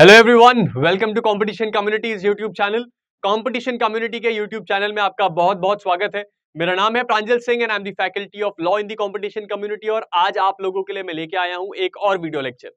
Hello everyone welcome to competition communities YouTube channel competition community के YouTube channel में आपका बहुत बहुत स्वागत है मेरा नाम है Pranjal Singh and I am the faculty of law in the competition community और आज आप लोगों के लिए मैं लेके आया हूं एक और वीडियो लेक्चर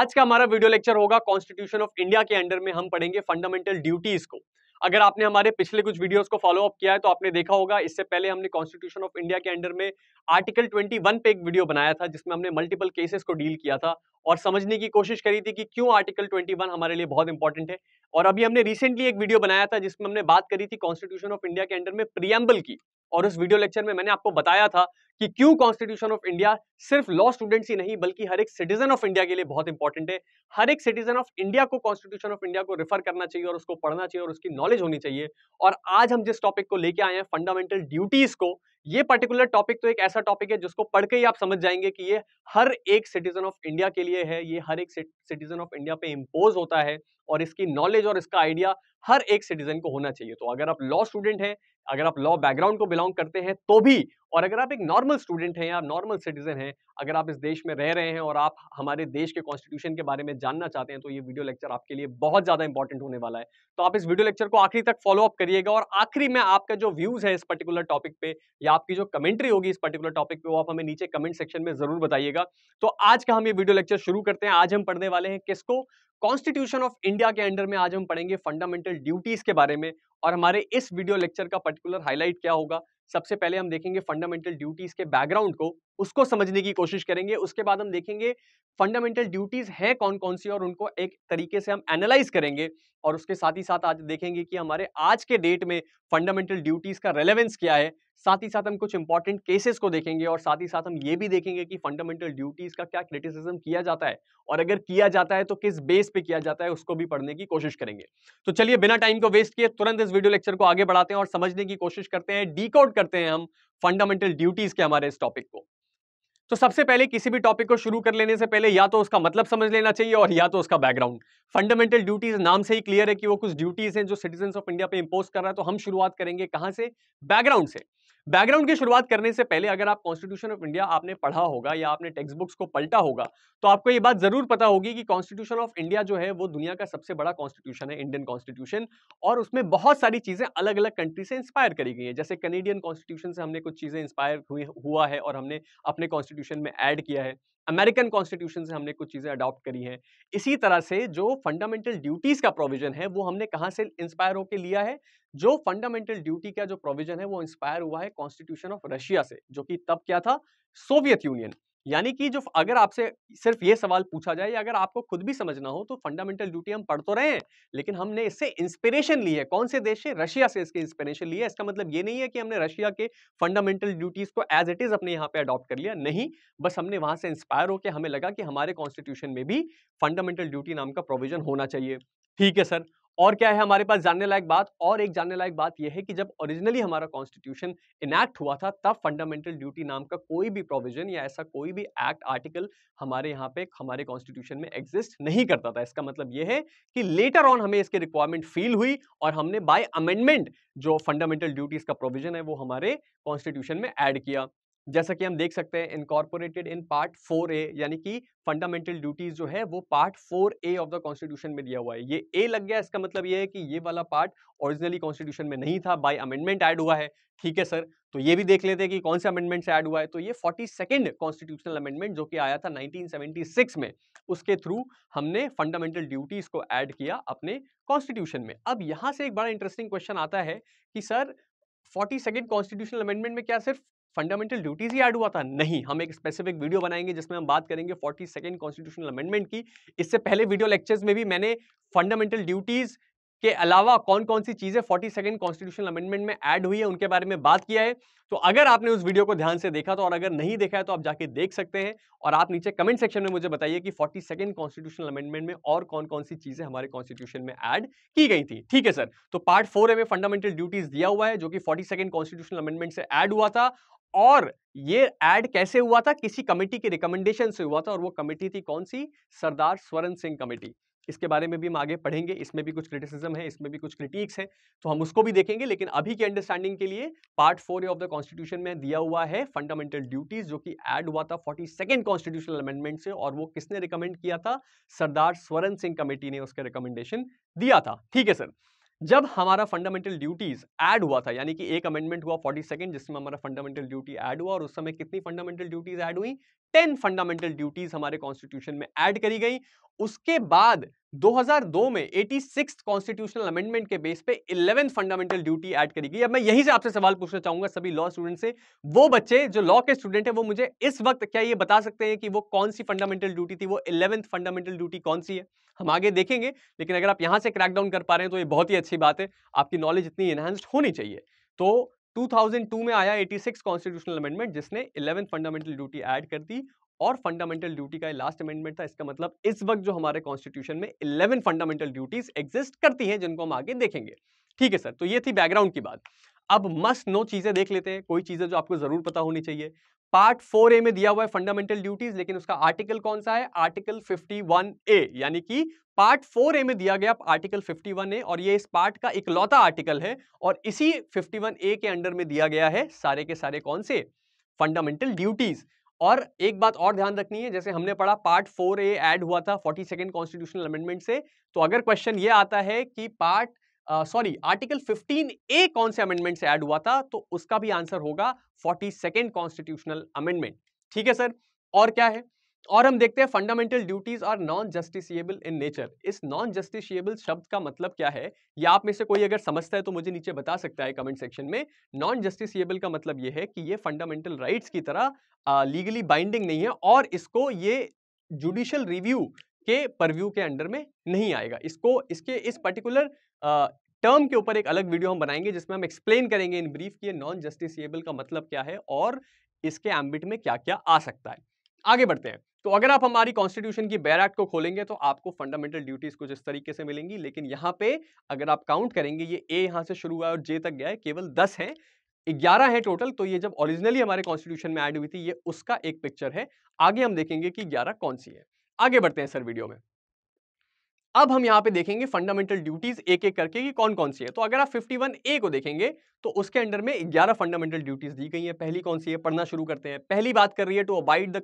आज का हमारा वीडियो लेक्चर होगा कॉन्स्टिट्यूशन ऑफ इंडिया के अंडर में हम पढ़ेंगे फंडामेंटल ड्यूटीज को अगर आपने हमारे पिछले कुछ वीडियोस को फॉलो अप किया है तो आपने देखा होगा इससे पहले हमने कॉन्स्टिट्यूशन ऑफ इंडिया के अंडर में आर्टिकल 21 पे एक वीडियो बनाया था जिसमें हमने मल्टीपल केसेस को डील किया था और समझने की कोशिश करी थी कि क्यों आर्टिकल 21 हमारे लिए बहुत इंपॉर्टेंट है और अभी हमने रिसेंटली एक वीडियो बनाया था जिसमें हमने बात करी थी कॉन्स्टिट्यूशन ऑफ इंडिया के अंडर में प्रियम्बल की और उस वीडियो लेक्चर में मैंने आपको बताया था कि क्यों कॉन्स्टिट्यूशन ऑफ इंडिया सिर्फ लॉ स्टूडेंट्स ही नहीं बल्कि हर एक सिटीजन ऑफ इंडिया के लिए बहुत इंपॉर्टेंट है हर एक सिटीजन ऑफ इंडिया को कॉन्स्टिट्यूशन ऑफ इंडिया को रेफर करना चाहिए और उसको पढ़ना चाहिए और उसकी नॉलेज होनी चाहिए और आज हम जिस टॉपिक को लेके आए हैं फंडामेंटल ड्यूटीज को ये पर्टिकुलर टॉपिक तो एक ऐसा टॉपिक है जिसको पढ़ के ही आप समझ जाएंगे कि ये हर एक सिटीजन ऑफ इंडिया के लिए है ये हर एक सिटीजन ऑफ इंडिया पे इम्पोज होता है और इसकी नॉलेज और इसका आइडिया हर एक सिटीजन को होना चाहिए तो अगर आप लॉ स्टूडेंट हैं अगर आप लॉ बैकग्राउंड को बिलोंग करते हैं तो भी और अगर आप एक नॉर्मल स्टूडेंट हैं या आप नॉर्मल सिटीजन हैं अगर आप इस देश में रह रहे हैं और आप हमारे देश के कॉन्स्टिट्यूशन के बारे में जानना चाहते हैं तो ये वीडियो लेक्चर आपके लिए बहुत ज़्यादा इंपॉर्टेंट होने वाला है तो आप इस वीडियो लेक्चर को आखिरी तक फॉलो अप करिएगा और आखिरी में आपका जो व्यूज़ है इस पर्टिकुलर टॉपिक पे या आपकी जो कमेंट्री होगी इस पर्टिकुलर टॉपिक पे वो आप हमें नीचे कमेंट सेक्शन में ज़रूर बताइएगा तो आज का हम ये वीडियो लेक्चर शुरू करते हैं आज हम पढ़ने वाले हैं किसको कॉन्स्टिट्यूशन ऑफ इंडिया के अंडर में आज हम पढ़ेंगे फंडामेंटल ड्यूटीज़ के बारे में और हमारे इस वीडियो लेक्चर का पर्टिकुलर हाईलाइट क्या होगा सबसे पहले हम देखेंगे फंडामेंटल ड्यूटीज के बैकग्राउंड को उसको समझने की कोशिश करेंगे उसके बाद हम देखेंगे फंडामेंटल ड्यूटीज हैं कौन कौन सी और उनको एक तरीके से हम एनालाइज करेंगे और उसके साथ ही साथ आज देखेंगे कि हमारे आज के डेट में फंडामेंटल ड्यूटीज का रेलेवेंस क्या है साथ ही साथ हम कुछ इंपॉर्टेंट केसेस को देखेंगे और साथ ही साथ हम ये भी देखेंगे कि फंडामेंटल ड्यूटीज का क्या क्रिटिसिज्म किया जाता है और अगर किया जाता है तो किस बेस पे किया जाता है उसको भी पढ़ने की कोशिश करेंगे तो चलिए बिना टाइम को वेस्ट किए तुरंत इस वीडियो लेक्चर को आगे बढ़ाते हैं और समझने की कोशिश करते हैं डीकोड करते हैं हम फंडामेंटल ड्यूटीज के हमारे इस टॉपिक को तो सबसे पहले किसी भी टॉपिक को शुरू कर लेने से पहले या तो उसका मतलब समझ लेना चाहिए और या तो उसका बैकग्राउंड फंडामेंटल ड्यूटीज नाम से ही क्लियर है कि वो कुछ ड्यूटीज हैं जो सिटीजन ऑफ इंडिया पे इम्पोज कर रहा है तो हम शुरुआत करेंगे कहां से बैकग्राउंड से बैकग्राउंड की शुरुआत करने से पहले अगर आप कॉन्स्टिट्यूशन ऑफ इंडिया आपने पढ़ा होगा या आपने टेक्स्ट बुक्स को पलटा होगा तो आपको ये बात जरूर पता होगी कि कॉन्स्टिट्यूशन ऑफ इंडिया जो है वो दुनिया का सबसे बड़ा कॉन्स्टिट्यूशन है इंडियन कॉन्स्टिट्यूशन और उसमें बहुत सारी चीज़ें अलग अलग कंट्री से इंस्पायर करी गई हैं जैसे कनेडियन कॉन्स्टिट्यूशन से हमने कुछ चीज़ें इंस्पायर हुई हुआ है और हमने अपने कॉन्स्टिट्यूशन में ऐड किया है अमेरिकन कॉन्स्टिट्यूशन से हमने कुछ चीज़ें अडॉप्ट करी हैं इसी तरह से जो फंडामेंटल ड्यूटीज़ का प्रोविजन है वो हमने कहाँ से इंस्पायर होकर लिया है जो फंडामेंटल ड्यूटी का जो प्रोविजन है वो इंस्पायर हुआ है कॉन्स्टिट्यूशन ऑफ रशिया से जो कि तब क्या था सोवियत यूनियन यानी कि जो अगर आपसे सिर्फ ये सवाल पूछा जाए अगर आपको खुद भी समझना हो तो फंडामेंटल ड्यूटी हम पढ़ तो रहे हैं लेकिन हमने इससे इंस्पिरेशन ली है कौन से देश से रशिया से इसके इंस्पिरेशन लिया है इसका मतलब ये नहीं है कि हमने रशिया के फंडामेंटल ड्यूटीज को एज इट इज अपने यहाँ पे अडॉप्ट कर लिया नहीं बस हमने वहां से इंस्पायर होकर हमें लगा कि हमारे कॉन्स्टिट्यूशन में भी फंडामेंटल ड्यूटी नाम का प्रोविजन होना चाहिए ठीक है सर और क्या है हमारे पास जानने लायक बात और एक जानने लायक बात यह है कि जब ओरिजिनली हमारा कॉन्स्टिट्यूशन इनैक्ट हुआ था तब फंडामेंटल ड्यूटी नाम का कोई भी प्रोविजन या ऐसा कोई भी एक्ट आर्टिकल हमारे यहाँ पे हमारे कॉन्स्टिट्यूशन में एग्जिस्ट नहीं करता था इसका मतलब यह है कि लेटर ऑन हमें इसकी रिक्वायरमेंट फील हुई और हमने बाय अमेंडमेंट जो फंडामेंटल ड्यूटीज का प्रोविजन है वो हमारे कॉन्स्टिट्यूशन में एड किया जैसा कि हम देख सकते हैं incorporated in part four A यानी कि फंडामेंटल ड्यूटीज जो है वो part four A of the constitution में दिया हुआ है ये ए लग गया इसका मतलब ये है कि ये वाला पार्ट ओरिजिनली कॉन्स्टिट्यूशन में नहीं था बाय अमेंडमेंट ऐड हुआ है ठीक है सर तो ये भी देख लेते हैं कि कौन से अमेंडमेंट से ऐड हुआ है तो ये फोर्टी सेकेंड कॉन्स्टिट्यूशनल अमेंडमेंट जो कि आया था नाइनटीन में उसके थ्रू हमने फंडामेंटल ड्यूटीज को ऐड किया अपने कॉन्स्टिट्यूशन में अब यहाँ से एक बड़ा इंटरेस्टिंग क्वेश्चन आता है कि sir forty second constitutional amendment में क्या सिर्फ फंडामेंटल ड्यूटीज ही ऐड हुआ था नहीं हम एक स्पेसिफिक वीडियो बनाएंगे जिसमें हम बात करेंगे फोर्टी सेकेंड कॉन्स्टिट्यूशनल अमेंडमेंट की इससे पहले वीडियो लेक्चर्स में भी मैंने फंडामेंटल ड्यूटीज के अलावा कौन कौन सी चीज़ें फोर्टी सेकेंड कॉन्स्टिट्यूशनल अमेंडमेंट में ऐड हुई है उनके बारे में बात किया है तो अगर आपने उस वीडियो को ध्यान से देखा तो और अगर नहीं देखा है तो आप जाके देख सकते हैं और आप नीचे कमेंट सेक्शन में मुझे बताइए कि फोर्टी सेकेंड कॉन्स्टिट्यूशनल अमेंडमेंट में और कौन कौन सी चीज़ें हमारे कॉन्स्टिट्यूशन में ऐड की गई थी ठीक है सर तो पार्ट फोर में फंडामेंटल ड्यूटीज़ दिया हुआ है जो कि फोर्टी सेकेंड कॉन्स्टिट्यूशन अमेंडमेंट से एड हुआ था और ये एड कैसे हुआ था किसी कमेटी के रिकमेंडेशन से हुआ था और वो कमेटी थी कौन सी सरदार स्वरण सिंह कमेटी इसके बारे में भी हम आगे पढ़ेंगे इसमें भी कुछ क्रिटिसिज्म है इसमें भी कुछ क्रिटिक्स हैं तो हम उसको भी देखेंगे लेकिन अभी के अंडरस्टैंडिंग के लिए part four of the constitution में दिया हुआ है फंडामेंटल ड्यूटीज जो कि ऐड हुआ था फोर्टी सेकेंड कॉन्स्टिट्यूशनल अमेंडमेंट से और वो किसने रिकमेंड किया था सरदार स्वरण सिंह कमेटी ने उसका रिकमेंडेशन दिया था ठीक है सर जब हमारा फंडामेंटल ड्यूटीज ऐड हुआ था यानी कि एक अमेंडमेंट हुआ फोर्टी सेकेंड जिसमें हमारा फंडामेंटल ड्यूटी ऐड हुआ और उस समय कितनी फंडामेंटल ड्यूटीज ऐड हुई टेन फंडामेंटल ड्यूटीज हमारे कॉन्स्टिट्यूशन में ऐड करी गई उसके बाद 2002 में सिक्स कॉन्स्टिट्यूशनल अमेंडमेंट के बेस पे 11 फंडामेंटल ड्यूटी ऐड करी गई अब मैं यहीं से आपसे सवाल पूछना चाहूंगा सभी लॉ स्टूडेंट से वो बच्चे जो लॉ के स्टूडेंट है वो मुझे इस वक्त क्या ये बता सकते हैं कि वो कौन सी फंडामेंटल ड्यूटी थी वो इलेवेंथ फंडामेंटल ड्यूटी कौन सी है हम आगे देखेंगे लेकिन अगर आप यहाँ से क्रैकडाउन कर पा रहे हैं तो ये बहुत ही अच्छी बात है आपकी नॉलेज इतनी इन्हांस्ड होनी चाहिए तो 2002 में आया 86 कॉन्स्टिट्यूशनल अमेंडमेंट जिसने 11 फंडामेंटल ड्यूटी ऐड कर दी और फंडामेंटल ड्यूटी का लास्ट अमेंडमेंट था इसका मतलब इस वक्त जो हमारे कॉन्स्टिट्यूशन में 11 फंडामेंटल ड्यूटीज एग्जिस्ट करती हैं जिनको हम आगे देखेंगे ठीक है सर तो ये थी बैकग्राउंड की बात अब मस्ट नो चीज़ें देख लेते हैं कोई चीज़ें जो आपको ज़रूर पता होनी चाहिए पार्ट फोर ए में दिया हुआ है फंडामेंटल ड्यूटीज लेकिन उसका आर्टिकल कौन सा है आर्टिकल 51 ए यानी कि पार्ट फोर ए में दिया गया आर्टिकल 51 ए और ये इस पार्ट का इकलौता आर्टिकल है और इसी 51 ए के अंडर में दिया गया है सारे के सारे कौन से फंडामेंटल ड्यूटीज और एक बात और ध्यान रखनी है जैसे हमने पढ़ा पार्ट फोर ए एड हुआ था फोर्टी सेकेंड कॉन्स्टिट्यूशनल अमेंडमेंट से तो अगर क्वेश्चन ये आता है कि पार्ट सॉरी आर्टिकल 15 ए कौन से अमेंडमेंट से ऐड हुआ था तो उसका भी आंसर होगा फोर्टी सेकेंड कॉन्स्टिट्यूशनल अमेंडमेंट ठीक है सर और क्या है और हम देखते हैं fundamental duties are non justiciable in nature इस नॉन जस्टिसिएबल शब्द का मतलब क्या है या आप में से कोई अगर समझता है तो मुझे नीचे बता सकता है कमेंट सेक्शन में नॉन जस्टिसिएबल का मतलब ये है कि ये फंडामेंटल राइट्स की तरह लीगली बाइंडिंग नहीं है और इसको ये जुडिशल रिव्यू के परव्यू के अंडर में नहीं आएगा इसको इसके इस पर्टिकुलर टर्म के ऊपर एक अलग वीडियो हम बनाएंगे जिसमें हम एक्सप्लेन करेंगे इन ब्रीफ कि नॉन जस्टिसबल का मतलब क्या है और इसके एम्बिट में क्या क्या आ सकता है आगे बढ़ते हैं तो अगर आप हमारी कॉन्स्टिट्यूशन की बैर एक्ट को खोलेंगे तो आपको फंडामेंटल ड्यूटीज कुछ इस तरीके से मिलेंगी लेकिन यहाँ पे अगर आप काउंट करेंगे ये ए यहाँ से शुरू हुआ और जे तक गया है केवल दस है ग्यारह है टोटल तो ये जब ओरिजिनली हमारे कॉन्स्टिट्यूशन में ऐड हुई थी ये उसका एक पिक्चर है आगे हम देखेंगे कि ग्यारह कौन सी है आगे बढ़ते हैं सर वीडियो में अब हम यहाँ पे देखेंगे फंडामेंटल ड्यूटीज एक एक करके कि कौन कौन सी है तो अगर आप 51 ए को देखेंगे तो उसके अंडर में 11 फंडामेंटल ड्यूटीज दी गई हैं पहली कौन सी है पढ़ना शुरू करते हैं पहली बात कर रही है to abide the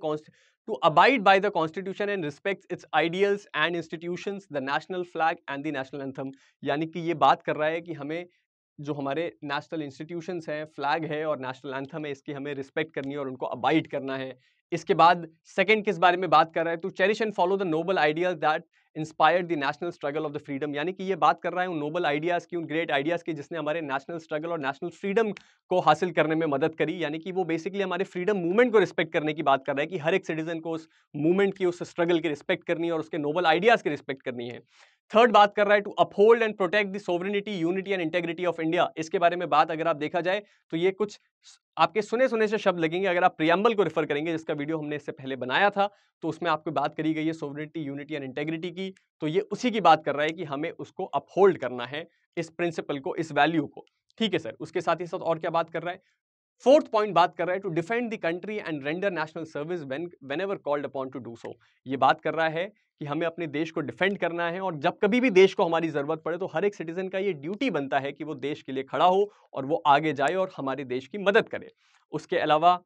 to abide by the constitution and respect its ideals and institution the national flag and the national anthem यानी कि ये बात कर रहा है कि हमें जो हमारे नेशनल इंस्टीट्यूशंस हैं फ्लैग है और नेशनल एंथम है इसकी हमें रिस्पेक्ट करनी है और उनको अबाइड करना है इसके बाद सेकंड किस बारे में बात कर रहा है to to cherish and follow the noble ideas that inspired the national struggle of the freedom यानी कि ये बात कर रहा है उन नोबल आइडियाज़ की उन ग्रेट आइडियाज़ की जिसने हमारे नेशनल स्ट्रगल और नेशनल फ्रीडम को हासिल करने में मदद करी यानी कि वो बेसिकली हमारे फ्रीडम मूवमेंट को रिस्पेक्ट करने की बात कर रहा है कि हर एक सिटीजन को उस मूवमेंट की उस स्ट्रगल की रिस्पेक्ट करनी है और उसके नोबल आइडियाज़ की रिस्पेक्ट करनी है थर्ड बात कर रहा है to uphold and protect the sovereignty unity and integrity of India इसके बारे में बात अगर आप देखा जाए तो ये कुछ आपके सुने सुने से शब्द लगेंगे अगर आप प्रियम्बल को रेफर करेंगे जिसका वीडियो हमने इससे पहले बनाया था तो उसमें आपको बात करी गई है सोवरेनिटी यूनिटी एंड इंटेग्रिटी की तो ये उसी की बात कर रहा है कि हमें उसको अपहोल्ड करना है इस प्रिंसिपल को इस वैल्यू को ठीक है सर उसके साथ ही साथ और क्या बात कर रहा है फोर्थ पॉइंट बात कर रहा है to defend the country and render national service when whenever called upon to do so ये बात कर रहा है कि हमें अपने देश को डिफेंड करना है और जब कभी भी देश को हमारी ज़रूरत पड़े तो हर एक सिटीज़न का ये ड्यूटी बनता है कि वो देश के लिए खड़ा हो और वो आगे जाए और हमारे देश की मदद करे उसके अलावा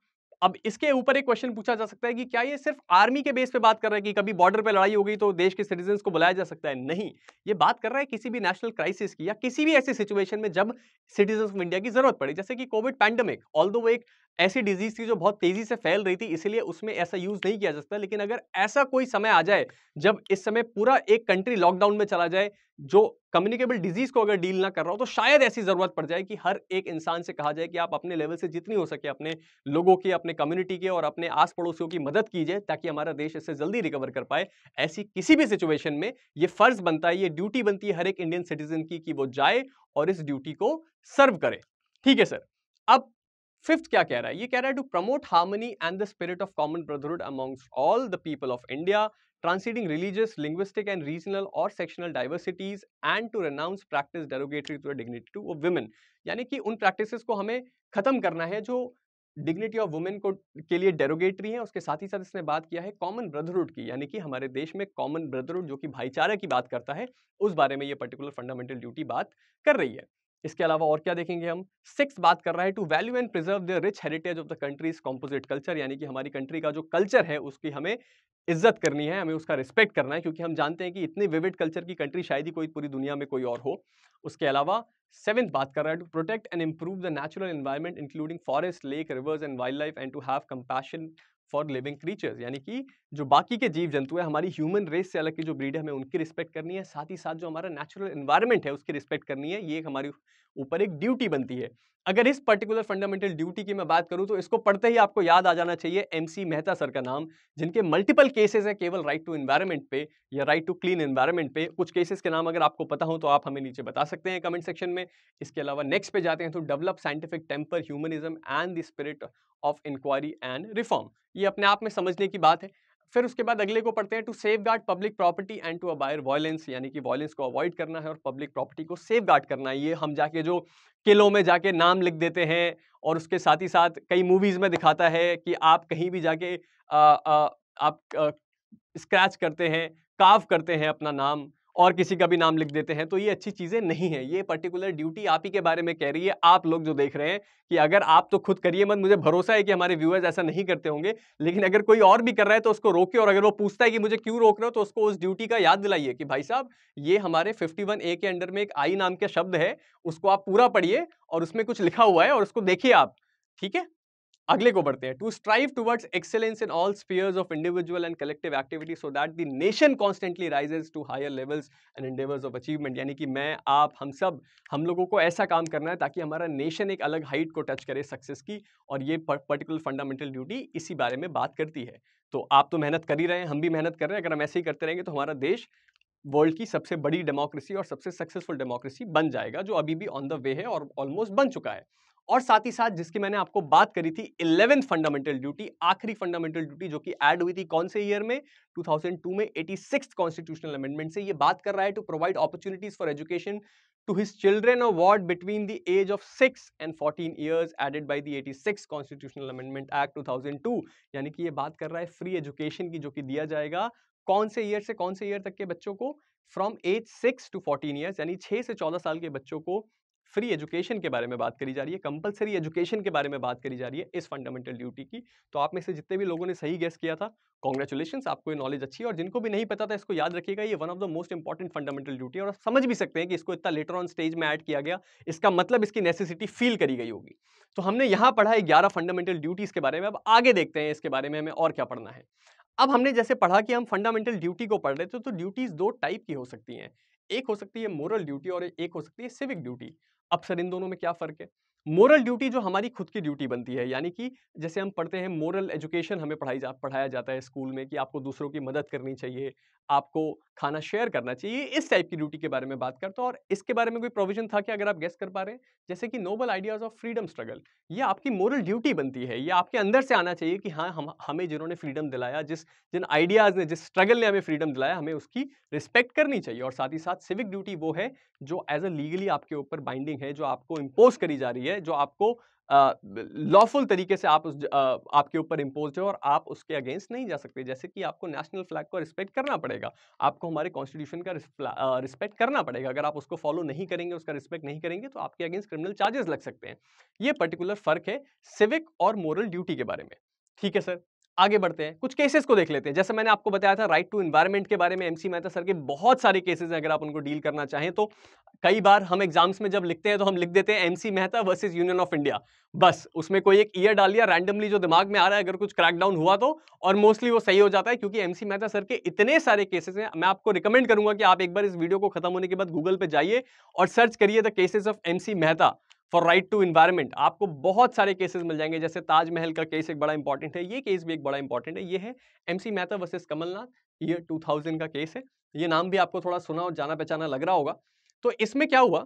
अब इसके ऊपर एक क्वेश्चन पूछा जा सकता है कि क्या ये सिर्फ आर्मी के बेस पे बात कर रहा है कि कभी बॉर्डर पे लड़ाई हो गई तो देश के सिटीजन्स को बुलाया जा सकता है नहीं ये बात कर रहा है किसी भी नेशनल क्राइसिस की या किसी भी ऐसी सिचुएशन में जब सिटीजन ऑफ इंडिया की जरूरत पड़े जैसे कि कोविड पैंडमिक ऑल वो एक ऐसी डिजीज थी जो बहुत तेजी से फैल रही थी इसलिए उसमें ऐसा यूज नहीं किया जा सकता लेकिन अगर ऐसा कोई समय आ जाए जब इस समय पूरा एक कंट्री लॉकडाउन में चला जाए जो कम्युनिकेबल डिजीज को अगर डील ना कर रहा हो तो शायद ऐसी जरूरत पड़ जाए कि हर एक इंसान से कहा जाए कि आप अपने लेवल से जितनी हो सके अपने लोगों की अपने कम्युनिटी के और अपने आस पड़ोसियों की मदद कीजिए ताकि हमारा देश इससे जल्दी रिकवर कर पाए ऐसी किसी भी सिचुएशन में ये फर्ज बनता है ये ड्यूटी बनती है हर एक इंडियन सिटीजन की कि वो जाए और इस ड्यूटी को सर्व करे ठीक है सर अब फिफ्थ क्या कह रहा है ये कह रहा है to promote harmony and the spirit of common brotherhood amongst all the people of India transcending religious linguistic and regional और sectional diversities and to renounce practice derogatory to dignity to women यानी कि उन practice को हमें खत्म करना है जो डिग्निटी ऑफ वुमेन को के लिए डेरोगेटरी है उसके साथ ही साथ इसने बात किया है कॉमन ब्रदरहुड की यानी कि हमारे देश में कॉमन ब्रदरहुड जो कि भाईचारा की बात करता है उस बारे में ये पर्टिकुलर फंडामेंटल ड्यूटी बात कर रही है इसके अलावा और क्या देखेंगे हम सिक्स बात कर रहा है to value and preserve the rich heritage of the country's composite culture यानी कि हमारी कंट्री का जो कल्चर है उसकी हमें इज्जत करनी है हमें उसका रिस्पेक्ट करना है क्योंकि हम जानते हैं कि इतने विविड कल्चर की कंट्री शायद ही कोई पूरी दुनिया में कोई और हो उसके अलावा सेवेंथ बात कर रहा है to protect and improve the natural environment including forest lake rivers and wildlife and to have compassion for living creatures यानी कि जो बाकी के जीव जंतु है हमारी ह्यूमन रेस से अलग की जो ब्रीड है हमें उनकी रिस्पेक्ट करनी है साथ ही साथ जो हमारा नेचुरल इन्वायरमेंट है उसकी रिस्पेक्ट करनी है ये हमारी ऊपर एक ड्यूटी बनती है अगर इस पर्टिकुलर फंडामेंटल ड्यूटी की मैं बात करूं तो इसको पढ़ते ही आपको याद आ जाना चाहिए एम सी मेहता सर का नाम जिनके मल्टीपल केसेस हैं केवल राइट टू इन्वायरमेंट पे या राइट टू क्लीन इन्वायरमेंट पे कुछ केसेस के नाम अगर आपको पता हो तो आप हमें नीचे बता सकते हैं कमेंट सेक्शन में इसके अलावा नेक्स्ट पे जाते हैं तो develop scientific temper humanism and the spirit of inquiry and reform ये अपने आप में समझने की बात है फिर उसके बाद अगले को पढ़ते हैं to save public property and to abjure violence यानी कि वॉयलेंस को अवॉइड करना है और पब्लिक प्रॉपर्टी को सेव करना है ये हम जाके जो किलों में जाके नाम लिख देते हैं और उसके साथ ही साथ कई मूवीज़ में दिखाता है कि आप कहीं भी जाके आ, आ, आप स्क्रैच करते हैं काव करते हैं अपना नाम और किसी का भी नाम लिख देते हैं तो ये अच्छी चीज़ें नहीं है ये पर्टिकुलर ड्यूटी आप ही के बारे में कह रही है आप लोग जो देख रहे हैं कि अगर आप तो खुद करिए मत मुझे भरोसा है कि हमारे व्यूअर्स ऐसा नहीं करते होंगे लेकिन अगर कोई और भी कर रहा है तो उसको रोके और अगर वो पूछता है कि मुझे क्यों रोक रहे हो तो उसको उस ड्यूटी का याद दिलाइए कि भाई साहब ये हमारे फिफ्टी ए के अंडर में एक आई नाम का शब्द है उसको आप पूरा पढ़िए और उसमें कुछ लिखा हुआ है और उसको देखिए आप ठीक है अगले को बढ़ते हैं to strive towards excellence in all spheres of individual and collective activity so that the nation constantly rises to higher levels and endeavours of achievement यानी कि मैं आप हम सब हम लोगों को ऐसा काम करना है ताकि हमारा नेशन एक अलग हाइट को टच करे सक्सेस की और ये पर्टिकुलर फंडामेंटल ड्यूटी इसी बारे में बात करती है तो आप तो मेहनत कर ही रहे हैं हम भी मेहनत कर रहे हैं अगर हम ऐसे ही करते रहेंगे तो हमारा देश वर्ल्ड की सबसे बड़ी डेमोक्रेसी और सबसे सक्सेसफुल डेमोक्रेसी बन जाएगा जो अभी भी ऑन द वे है और ऑलमोस्ट बन चुका है और साथ ही साथ जिसकी मैंने आपको बात करी थी इलेवेंथ फंडामेंटल ड्यूटी आखिरी फंडामेंटल ड्यूटी जो कि ऐड हुई थी कौन से ईयर में 2002 में 86 कॉन्स्टिट्यूशनल अमेंडमेंट से ये बात कर रहा है to provide opportunities for education to to children children or between the age of six and fourteen years added by the eighty six constitutional amendment act two यानी कि ये बात कर रहा है फ्री एजुकेशन की जो कि दिया जाएगा कौन से ईयर से कौन से ईयर तक के बच्चों को from age six to fourteen years यानी छः से चौदह साल के बच्चों को फ्री एजुकेशन के बारे में बात करी जा रही है कंपलसरी एजुकेशन के बारे में बात करी जा रही है इस फंडामेंटल ड्यूटी की तो आप में से जितने भी लोगों ने सही गेस किया था कॉन्ग्रेचुलेशन आपको ये नॉलेज अच्छी है और जिनको भी नहीं पता था इसको याद रखिएगा ये one of the most important fundamental duty है और आप समझ भी सकते हैं कि इसको इतना लेटर ऑन स्टेज में ऐड किया गया इसका मतलब इसकी नेसेसिटी फील करी गई होगी तो हमने यहाँ पढ़ा है ग्यारह फंडामेंटल ड्यूटीज़ के बारे में अब आगे देखते हैं इसके बारे में हमें और क्या पढ़ना है अब हमने जैसे पढ़ा कि हम फंडामेंटल ड्यूटी को पढ़ रहे थे तो ड्यूटीज़ दो टाइप की हो सकती हैं एक हो सकती है मोरल ड्यूटी और एक हो सकती है सिविक ड्यूटी अब सर इन दोनों में क्या फ़र्क है मोरल ड्यूटी जो हमारी खुद की ड्यूटी बनती है यानी कि जैसे हम पढ़ते हैं मोरल एजुकेशन हमें पढ़ाई जा पढ़ाया जाता है स्कूल में कि आपको दूसरों की मदद करनी चाहिए आपको खाना शेयर करना चाहिए इस टाइप की ड्यूटी के बारे में बात करता हूँ और इसके बारे में कोई प्रोविजन था कि अगर आप गेस्ट कर पा रहे हैं जैसे कि noble ideas of freedom struggle ये आपकी मोरल ड्यूटी बनती है ये आपके अंदर से आना चाहिए कि हाँ हम हमें जिन्होंने फ्रीडम दिलाया जिस जिन आइडियाज़ ने जिस स्ट्रगल ने हमें फ्रीडम दिलाया हमें उसकी रिस्पेक्ट करनी चाहिए और साथ ही साथ सिविक ड्यूटी वो है जो एज अ लीगली आपके ऊपर बाइंडिंग है जो आपको इम्पोज करी जा रही है है जो आपको लॉफुल तरीके से आप उस आ, आपके ऊपर इम्पोज है और आप उसके अगेंस्ट नहीं जा सकते जैसे कि आपको नेशनल फ्लैग को रिस्पेक्ट करना पड़ेगा आपको हमारे कॉन्स्टिट्यूशन का रिस्पेक्ट करना पड़ेगा अगर आप उसको फॉलो नहीं करेंगे उसका रिस्पेक्ट नहीं करेंगे तो आपके अगेंस्ट क्रिमिनल चार्जेस लग सकते हैं ये पर्टिकुलर फर्क है सिविक और मॉरल ड्यूटी के बारे में ठीक है सर आगे बढ़ते हैं कुछ केसेस को देख लेते हैं जैसे मैंने आपको बताया था राइट टू इन्वायरमेंट के बारे में एमसी मेहता सर के बहुत सारे केसेस हैं अगर आप उनको डील करना चाहें तो कई बार हम एग्जाम्स में जब लिखते हैं तो हम लिख देते हैं MC Mehta versus Union of India बस उसमें कोई एक ईयर डाल लिया रैंडमली जो दिमाग में आ रहा है अगर कुछ क्रैकडाउन हुआ तो और मोस्टली वो सही हो जाता है क्योंकि एमसी मेहता सर के इतने सारे केसेज हैं मैं आपको रिकमेंड करूंगा कि आप एक बार इस वीडियो को खत्म होने के बाद गूगल पर जाइए और सर्च करिए the cases of M Mehta for right to environment आपको बहुत सारे केसेस मिल जाएंगे जैसे ताजमहल का केस एक बड़ा इंपॉर्टेंट है ये केस भी एक बड़ा इंपॉर्टेंट है ये है M C Mehta versus Kamal Nath ये थाउजेंड का केस है ये नाम भी आपको थोड़ा सुना और जाना पहचाना लग रहा होगा तो इसमें क्या हुआ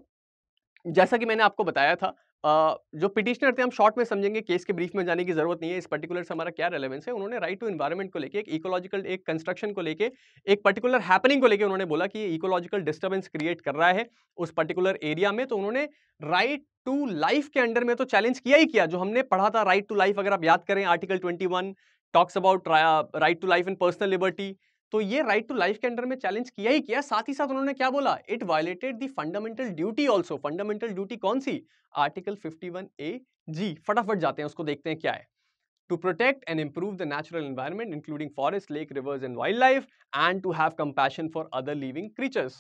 जैसा कि मैंने आपको बताया था जो पिटिशनर थे हम शॉर्ट में समझेंगे केस के ब्रीफ में जाने की जरूरत नहीं है इस पर्टिकुलर से हमारा क्या रेलेवेंस है उन्होंने राइट टू इन्वायरमेंट को लेके एक इकोलॉजिकल एक कंस्ट्रक्शन को लेके एक पर्टिकुलर हैपनिंग को लेके उन्होंने बोला कि इकोलॉजिकल डिस्टर्बेंस क्रिएट कर रहा है उस पर्टिकुलर एरिया में तो उन्होंने राइट टू लाइफ के अंडर में तो चैलेंज किया ही किया जो हमने पढ़ा था राइट टू लाइफ अगर आप याद करें article twenty talks about right to life and personal liberty तो ये राइट टू लाइफ के अंडर में चैलेंज किया ही किया साथ ही साथ उन्होंने क्या बोला it violated the fundamental duty also fundamental duty कौन सी आर्टिकल 51 ए जी फटाफट जाते हैं उसको देखते हैं क्या है to protect and improve the natural environment including forest lake rivers and wildlife and to have compassion for other living creatures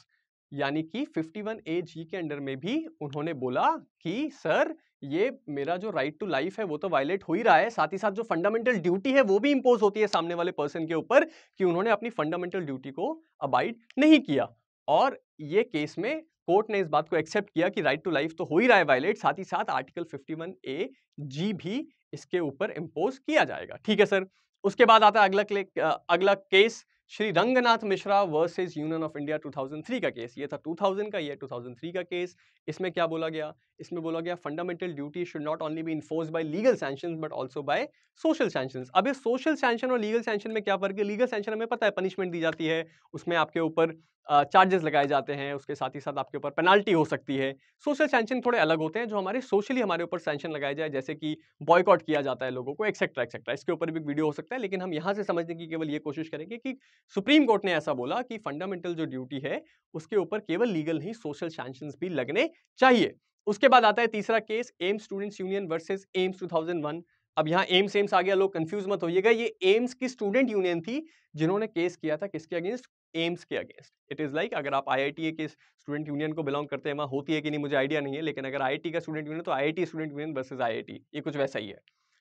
यानी कि 51 ए जी के अंडर में भी उन्होंने बोला कि सर ये मेरा जो राइट टू लाइफ है वो तो वायलेट हो ही रहा है साथ ही साथ जो फंडामेंटल ड्यूटी है वो भी इंपोज होती है सामने वाले पर्सन के ऊपर कि उन्होंने अपनी फंडामेंटल ड्यूटी को अबाइड नहीं किया और ये केस में कोर्ट ने इस बात को एक्सेप्ट किया कि राइट टू लाइफ तो हो ही रहा है वायलेट साथ ही साथ आर्टिकल फिफ्टी ए जी भी इसके ऊपर इम्पोज किया जाएगा ठीक है सर उसके बाद आता है अगला अगला case Shri Ranganath Mishra versus Union of India 2003 का केस ये था 2000 का ये 2003 का केस इसमें क्या बोला गया इसमें बोला गया fundamental duty should not only be enforce by legal sanction but also by social sanction अब सोशल सैंक्शन और लीगल सैंक्शन में क्या फर्क है लीगल सैंक्शन हमें पता है पनिशमेंट दी जाती है उसमें आपके ऊपर चार्जेस लगाए जाते हैं उसके साथ ही साथ आपके ऊपर पेनाल्टी हो सकती है सोशल सेंशन थोड़े अलग होते हैं जो हमारे सोशली हमारे ऊपर सेंशन लगाए जाए जैसे कि बॉयकॉट किया जाता है लोगों को एक्सेट्रा एक्सेट्रा इसके ऊपर भी वीडियो हो सकता है लेकिन हम यहाँ से समझने की केवल ये कोशिश करेंगे कि सुप्रीम कोर्ट ने ऐसा बोला कि फंडामेंटल जो ड्यूटी है उसके ऊपर केवल लीगल नहीं सोशल सेंशन भी लगने चाहिए उसके बाद आता है तीसरा case AIIMS students union versus AIIMS 2001 अब यहाँ एम्स एम्स आ गया लोग कंफ्यूज मत होइएगा ये एम्स की स्टूडेंट यूनियन थी जिन्होंने केस किया था किसके अगेंस्ट एम्स के अगेंस्ट इट इज़ लाइक अगर आप आई के स्टूडेंट यूनियन को बिलोंग करते हैं वहाँ होती है कि नहीं मुझे आइडिया नहीं है लेकिन अगर आई का स्टूडेंट यूनियन तो I student union versus I ये कुछ वैसा ही है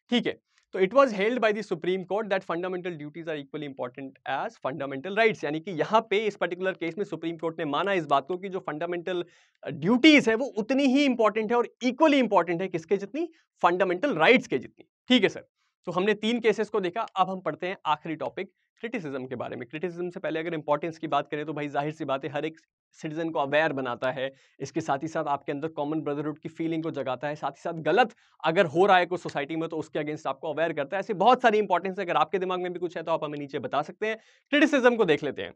ठीक है तो it was held by the Supreme Court that fundamental duties are equally important as fundamental rights यानी कि यहाँ पे इस पर्टिकुलर केस में सुप्रीम कोर्ट ने माना इस बात को कि जो फंडामेंटल ड्यूटीज है वो उतनी ही इंपॉर्टेंट है और इक्वली इंपॉर्टेंट है किसके जितनी फंडामेंटल राइट्स के जितनी ठीक है सर तो हमने तीन केसेस को देखा अब हम पढ़ते हैं आखिरी टॉपिक क्रिटिसिज्म के बारे में क्रिटिसिज्म से पहले अगर इंपॉर्टेंस की बात करें तो भाई जाहिर सी बात है हर एक सिटीजन को अवेयर बनाता है इसके साथ ही साथ आपके अंदर कॉमन ब्रदरहुड की फीलिंग को जगाता है साथ ही साथ गलत अगर हो रहा है कोई सोसाइटी में तो उसके अगेंस्ट आपको अवेयर करता है ऐसे बहुत सारी इंपॉर्टेंस अगर आपके दिमाग में भी कुछ है तो आप हमें नीचे बता सकते हैं क्रिटिसिज्म को देख लेते हैं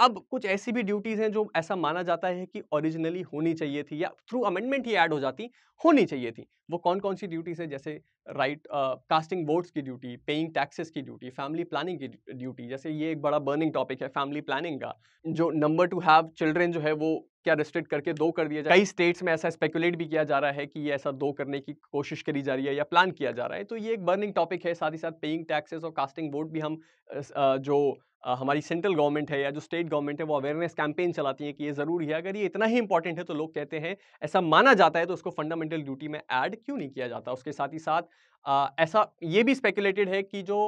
अब कुछ ऐसी भी ड्यूटीज हैं जो ऐसा माना जाता है कि ओरिजिनली होनी चाहिए थी या थ्रू अमेंडमेंट ही ऐड हो जाती होनी चाहिए थी वो कौन कौन सी ड्यूटीज है जैसे राइट कास्टिंग वोट्स की ड्यूटी पेइंग टैक्सेस की ड्यूटी फैमिली प्लानिंग की ड्यूटी जैसे ये एक बड़ा बर्निंग टॉपिक है फैमिली प्लानिंग का जो नंबर टू हैव चिल्ड्रेन जो है वो क्या रिस्ट्रिक्ट करके दो कर दिया जाए कई स्टेट्स में ऐसा स्पेकुलेट भी किया जा रहा है कि ये ऐसा दो करने की कोशिश करी जा रही है या प्लान किया जा रहा है तो ये एक बर्निंग टॉपिक है साथ ही साथ पेइंग टैक्सेस और कास्टिंग वोट भी हम जो हमारी सेंट्रल गवर्नमेंट है या जो स्टेट गवर्नमेंट है वो अवेयरनेस कैंपेन चलाती है कि ये ज़रूरी है अगर ये इतना ही इंपॉर्टेंट है तो लोग कहते हैं ऐसा माना जाता है तो उसको फंडामेंटल ड्यूटी में ऐड क्यों नहीं किया जाता उसके साथ ही साथ आ, ऐसा ये भी स्पेकुलेटेड है कि जो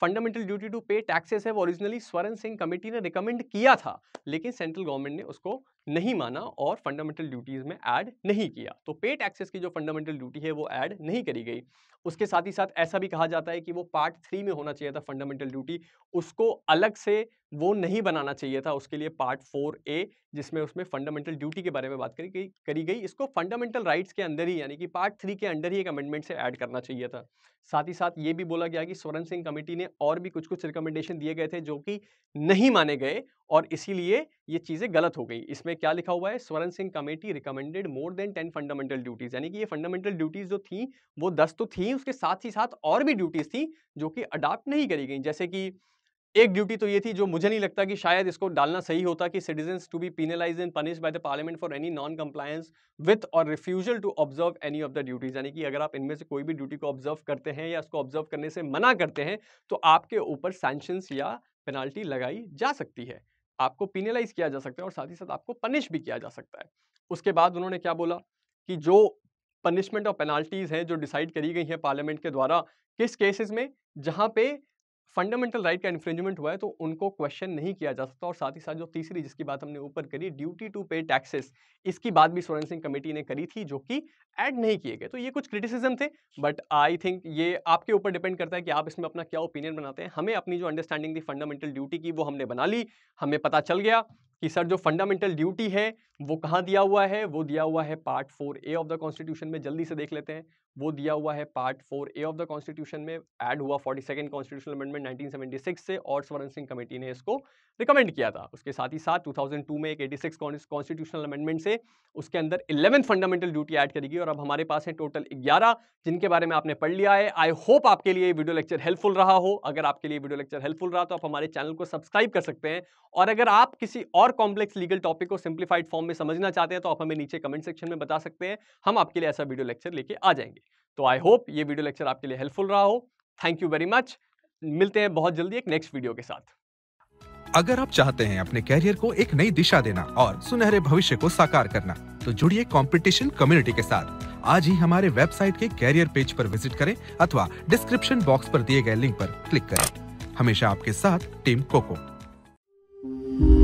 fundamental duty to pay taxes है वो ओरिजिनली स्वरण सिंह कमेटी ने रिकमेंड किया था लेकिन सेंट्रल गवर्नमेंट ने उसको नहीं माना और फंडामेंटल ड्यूटीज़ में ऐड नहीं किया तो पे टैक्सेस की जो फंडामेंटल ड्यूटी है वो ऐड नहीं करी गई उसके साथ ही साथ ऐसा भी कहा जाता है कि वो पार्ट थ्री में होना चाहिए था फंडामेंटल ड्यूटी उसको अलग से वो नहीं बनाना चाहिए था उसके लिए पार्ट फोर ए जिसमें उसमें फंडामेंटल ड्यूटी के बारे में बात करी गई करी गई इसको फंडामेंटल राइट्स के अंदर ही यानी कि पार्ट थ्री के अंडर ही एक अमेंडमेंट से ऐड करना चाहिए था साथ ही साथ ये भी बोला गया कि स्वर्ण सिंह कमेटी ने और भी कुछ कुछ रिकमेंडेशन दिए गए थे जो कि नहीं माने गए और इसीलिए ये चीज़ें गलत हो गई इसमें क्या लिखा हुआ है Swaran Singh committee recommended more than ten fundamental duties यानी कि ये फंडामेंटल ड्यूटीज़ जो थी वो दस तो थी उसके साथ ही साथ और भी ड्यूटीज़ थी जो कि अडाप्ट नहीं करी गई जैसे कि एक ड्यूटी तो ये थी जो मुझे नहीं लगता कि शायद इसको डालना सही होता कि citizen to be penalise and punish by the parliament for any non compliance with और refusal to observe any of the duties यानी कि अगर आप इनमें से कोई भी ड्यूटी को ऑब्जर्व करते हैं या उसको ऑब्जर्व करने से मना करते हैं तो आपके ऊपर सैंक्शंस या पेनाल्टी लगाई जा सकती है आपको पिनलाइज किया जा सकता है और साथ ही साथ आपको पनिश भी किया जा सकता है उसके बाद उन्होंने क्या बोला कि जो पनिशमेंट और पेनाल्टीज़ हैं जो डिसाइड करी गई हैं पार्लियामेंट के द्वारा किस केसेस में जहां पे फंडामेंटल राइट का इन्फ्रेंजमेंट हुआ है तो उनको क्वेश्चन नहीं किया जा सकता और साथ ही साथ जो तीसरी जिसकी बात हमने ऊपर करी ड्यूटी टू पे टैक्सेस इसकी बात भी सोरेन सिंह कमेटी ने करी थी जो कि ऐड नहीं किए गए तो ये कुछ क्रिटिसिज्म थे बट आई थिंक ये आपके ऊपर डिपेंड करता है कि आप इसमें अपना क्या ओपिनियन बनाते हैं हमें अपनी जो अंडरस्टैंडिंग थी फंडामेंटल ड्यूटी की वो हमने बना ली हमें पता चल गया कि सर जो फंडामेंटल ड्यूटी है वो कहाँ दिया हुआ है वो दिया हुआ है part four A of the constitution में जल्दी से देख लेते हैं वो दिया हुआ है part four A of the constitution में ऐड हुआ फोर्टी सेकेंड कॉन्स्टिट्यूशन अमेंडमेंट 1976 से और स्वर्ण सिंह कमेटी ने इसको रिकमेंड किया था उसके साथ ही साथ 2002 में एक 86 कॉन्स्टिट्यूशनल अमेंडमेंट से उसके अंदर 11 फंडामेंटल ड्यूटी ऐड करेगी और अब हमारे पास है टोटल 11 जिनके बारे में आपने पढ़ लिया है आई होप आपके लिए वीडियो लेक्चर हेल्पफुल रहा हो अगर आपके लिए वीडियो लेक्चर हेल्पफुल रहा तो आप हमारे चैनल को सब्सक्राइब कर सकते हैं और अगर आप किसी और कॉम्प्लेक्स लीगल टॉपिक को सिंप्लीफाइड फॉर्म में समझना चाहते हैं तो आप हमें नीचे कमेंट सेक्शन में बता सकते हैं हम आपके लिए ऐसा वीडियो लेक्चर लेके आ जाएंगे जाएंगे तो आई होप ये वीडियो लेक्चर आपके लिए हेल्पफुल रहा हो थैंक यू वेरी मच मिलते हैं बहुत जल्दी एक नेक्स्ट वीडियो के साथ अगर आप चाहते हैं अपने कैरियर को एक नई दिशा देना और सुनहरे भविष्य को साकार करना तो जुड़िए कंपटीशन कम्युनिटी के साथ आज ही हमारे वेबसाइट के कैरियर पेज पर विजिट करें अथवा डिस्क्रिप्शन बॉक्स पर दिए गए लिंक पर क्लिक करें हमेशा आपके साथ टीम कोको -को।